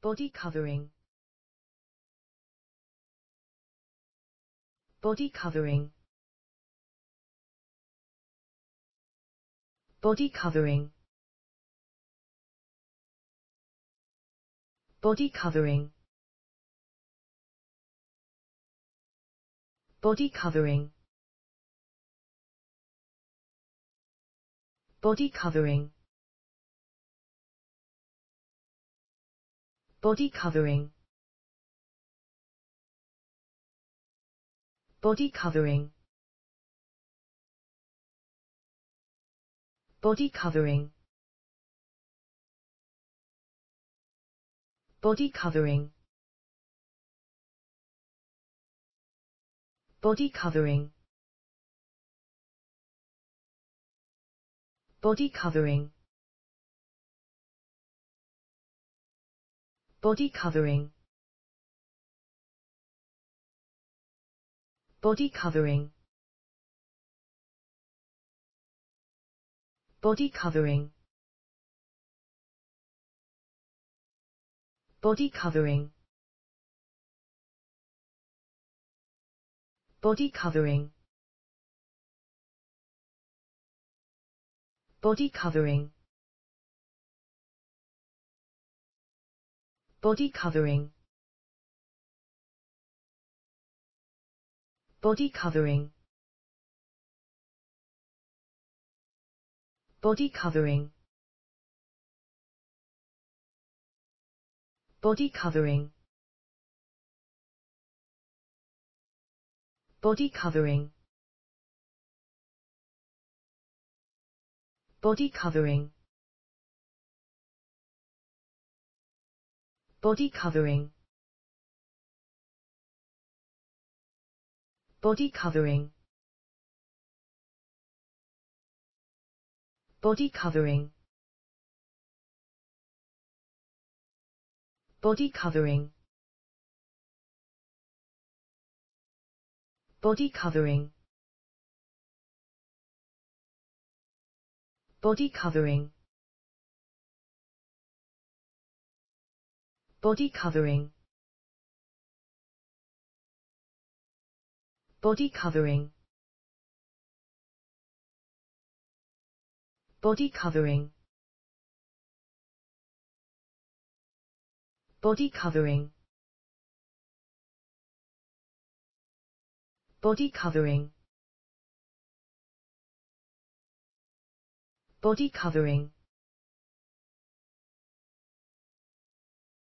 Body covering. Body covering. Body covering. Body covering. Body covering. Body covering. Body covering. Body covering. Body covering. Body covering. Body covering. Body covering. Body covering. Body covering. Body covering. Body covering. Body covering. Body covering. Body covering. Body covering. Body covering. Body covering. Body covering. Body covering. Body covering. Body covering. Body covering. Body covering. Body covering. Body covering. Body covering. Body covering. Body covering. Body covering. Body covering. Body covering.